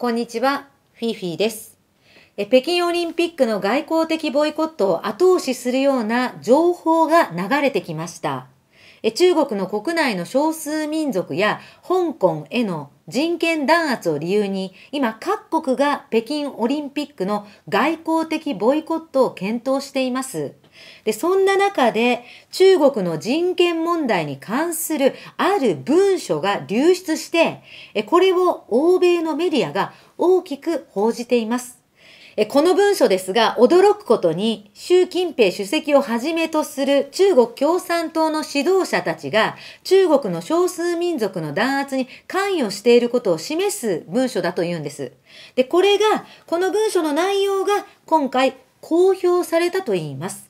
こんにちは、フィフィです。北京オリンピックの外交的ボイコットを後押しするような情報が流れてきました。中国の国内の少数民族や香港への人権弾圧を理由に今各国が北京オリンピックの外交的ボイコットを検討しています。で、そんな中で中国の人権問題に関するある文書が流出して、これを欧米のメディアが大きく報じています。この文書ですが、驚くことに、習近平主席をはじめとする中国共産党の指導者たちが、中国の少数民族の弾圧に関与していることを示す文書だというんです。で、これが、この文書の内容が今回公表されたといいます。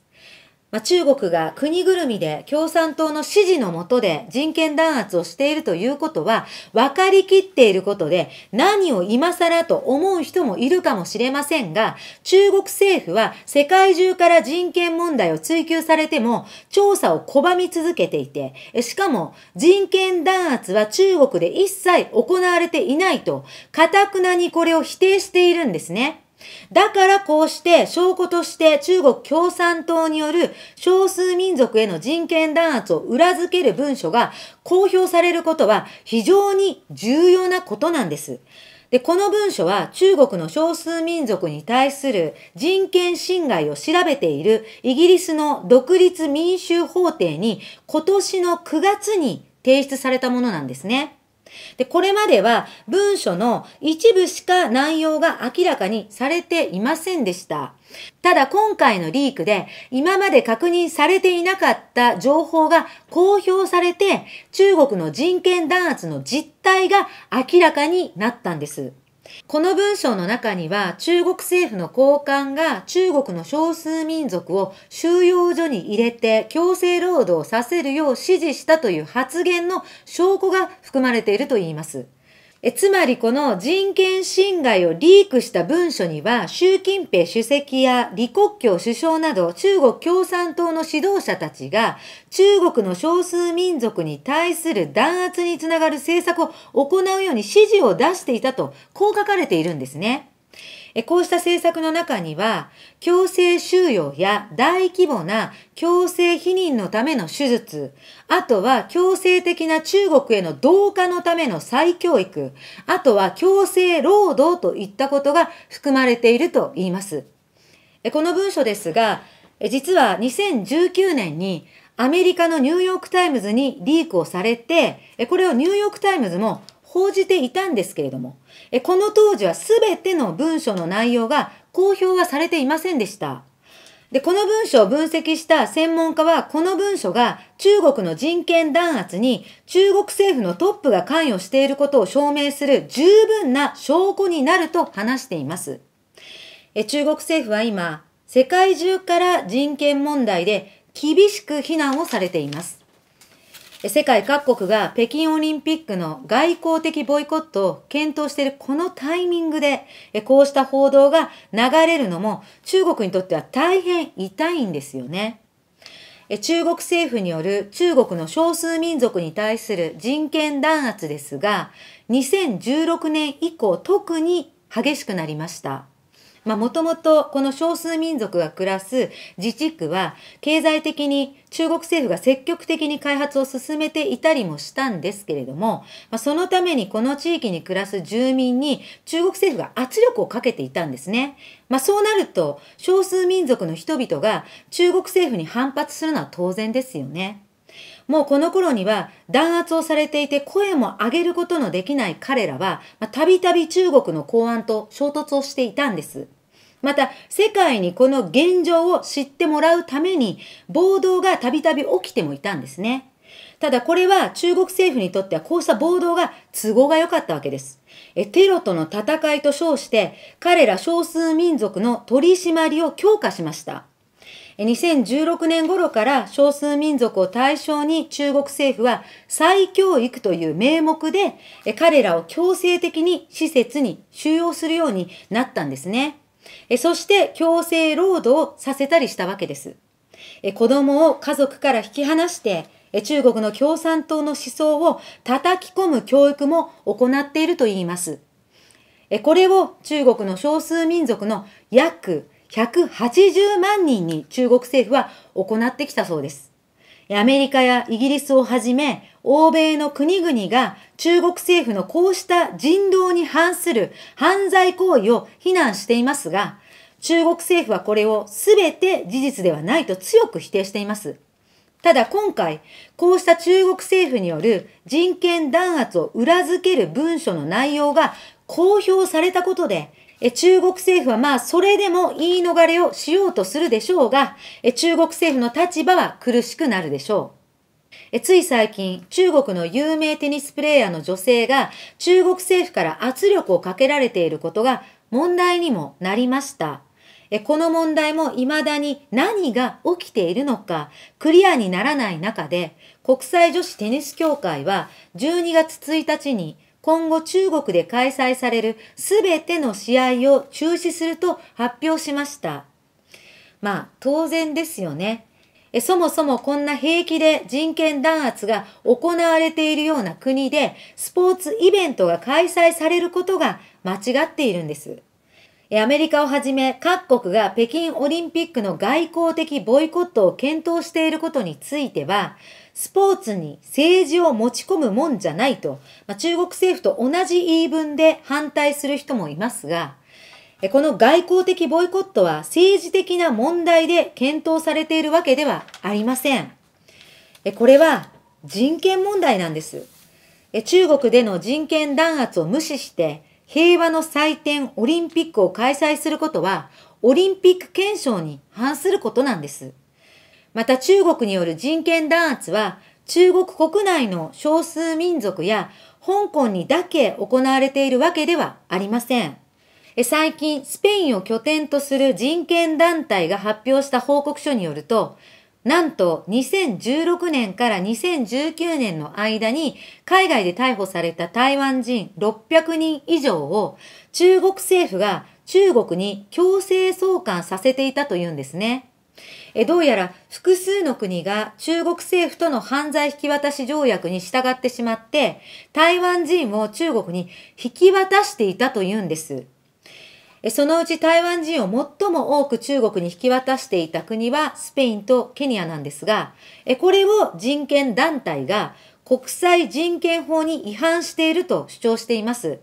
まあ、中国が国ぐるみで共産党の支持のもとで人権弾圧をしているということは分かりきっていることで何を今更と思う人もいるかもしれませんが中国政府は世界中から人権問題を追求されても調査を拒み続けていてしかも人権弾圧は中国で一切行われていないとカくなにこれを否定しているんですね。だからこうして証拠として中国共産党による少数民族への人権弾圧を裏付ける文書が公表されることは非常に重要なことなんです。で、この文書は中国の少数民族に対する人権侵害を調べているイギリスの独立民衆法廷に今年の9月に提出されたものなんですね。で、これまでは文書の一部しか内容が明らかにされていませんでした。ただ今回のリークで今まで確認されていなかった情報が公表されて中国の人権弾圧の実態が明らかになったんです。この文章の中には中国政府の高官が中国の少数民族を収容所に入れて強制労働させるよう指示したという発言の証拠が含まれていると言います。えつまりこの人権侵害をリークした文書には、習近平主席や李克強首相など中国共産党の指導者たちが中国の少数民族に対する弾圧につながる政策を行うように指示を出していたと、こう書かれているんですね。こうした政策の中には、強制収容や大規模な強制避妊のための手術、あとは強制的な中国への同化のための再教育、あとは強制労働といったことが含まれていると言います。この文書ですが、実は2019年にアメリカのニューヨークタイムズにリークをされて、これをニューヨークタイムズも報じていたんですけれども、えこの当時は全ての文書の内容が公表はされていませんでした。で、この文書を分析した専門家は、この文書が中国の人権弾圧に中国政府のトップが関与していることを証明する十分な証拠になると話しています。え中国政府は今、世界中から人権問題で厳しく非難をされています。世界各国が北京オリンピックの外交的ボイコットを検討しているこのタイミングで、こうした報道が流れるのも中国にとっては大変痛いんですよね。中国政府による中国の少数民族に対する人権弾圧ですが、2016年以降特に激しくなりました。まあ、もともとこの少数民族が暮らす自治区は経済的に中国政府が積極的に開発を進めていたりもしたんですけれども、まあ、そのためにこの地域に暮らす住民に中国政府が圧力をかけていたんですね。まあ、そうなると少数民族の人々が中国政府に反発するのは当然ですよね。もうこの頃には弾圧をされていて声も上げることのできない彼らは、たびたび中国の公安と衝突をしていたんです。また世界にこの現状を知ってもらうために暴動がたびたび起きてもいたんですね。ただこれは中国政府にとってはこうした暴動が都合が良かったわけです。えテロとの戦いと称して彼ら少数民族の取り締まりを強化しました。2016年頃から少数民族を対象に中国政府は再教育という名目で彼らを強制的に施設に収容するようになったんですね。えそして強制労働をさせたりしたわけです。子供を家族から引き離して、え中国の共産党の思想を叩き込む教育も行っているといいます。えこれを中国の少数民族の約180万人に中国政府は行ってきたそうです。アメリカやイギリスをはじめ、欧米の国々が中国政府のこうした人道に反する犯罪行為を非難していますが、中国政府はこれを全て事実ではないと強く否定しています。ただ今回、こうした中国政府による人権弾圧を裏付ける文書の内容が公表されたことで、え中国政府はまあそれでも言い逃れをしようとするでしょうが、え中国政府の立場は苦しくなるでしょう。えつい最近、中国の有名テニスプレーヤーの女性が中国政府から圧力をかけられていることが問題にもなりました。えこの問題も未だに何が起きているのかクリアにならない中で、国際女子テニス協会は12月1日に今後中国で開催されるすべての試合を中止すると発表しました。まあ当然ですよね。えそもそもこんな平気で人権弾圧が行われているような国でスポーツイベントが開催されることが間違っているんです。アメリカをはじめ各国が北京オリンピックの外交的ボイコットを検討していることについては、スポーツに政治を持ち込むもんじゃないと、まあ、中国政府と同じ言い分で反対する人もいますが、この外交的ボイコットは政治的な問題で検討されているわけではありません。これは人権問題なんです。中国での人権弾圧を無視して、平和の祭典オリンピックを開催することは、オリンピック憲章に反することなんです。また中国による人権弾圧は、中国国内の少数民族や香港にだけ行われているわけではありません。最近、スペインを拠点とする人権団体が発表した報告書によると、なんと2016年から2019年の間に海外で逮捕された台湾人600人以上を中国政府が中国に強制送還させていたというんですね。えどうやら複数の国が中国政府との犯罪引き渡し条約に従ってしまって台湾人を中国に引き渡していたというんです。そのうち台湾人を最も多く中国に引き渡していた国はスペインとケニアなんですが、これを人権団体が国際人権法に違反していると主張しています。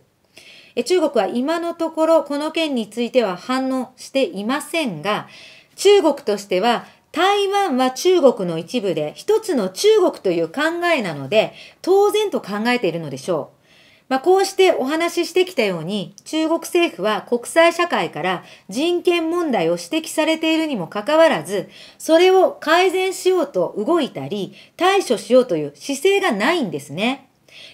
中国は今のところこの件については反応していませんが、中国としては台湾は中国の一部で一つの中国という考えなので当然と考えているのでしょう。まあ、こうしてお話ししてきたように、中国政府は国際社会から人権問題を指摘されているにもかかわらず、それを改善しようと動いたり、対処しようという姿勢がないんですね。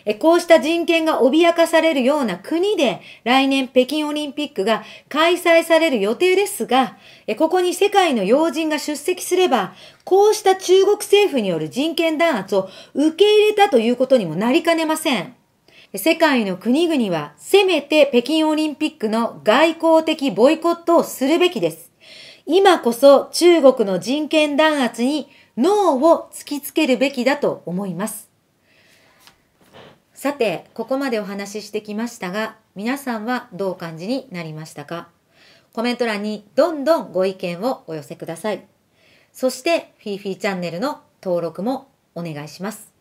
えこうした人権が脅かされるような国で来年北京オリンピックが開催される予定ですが、えここに世界の要人が出席すれば、こうした中国政府による人権弾圧を受け入れたということにもなりかねません。世界の国々はせめて北京オリンピックの外交的ボイコットをするべきです。今こそ中国の人権弾圧に脳を突きつけるべきだと思います。さて、ここまでお話ししてきましたが、皆さんはどう感じになりましたかコメント欄にどんどんご意見をお寄せください。そして、フィーフィーチャンネルの登録もお願いします。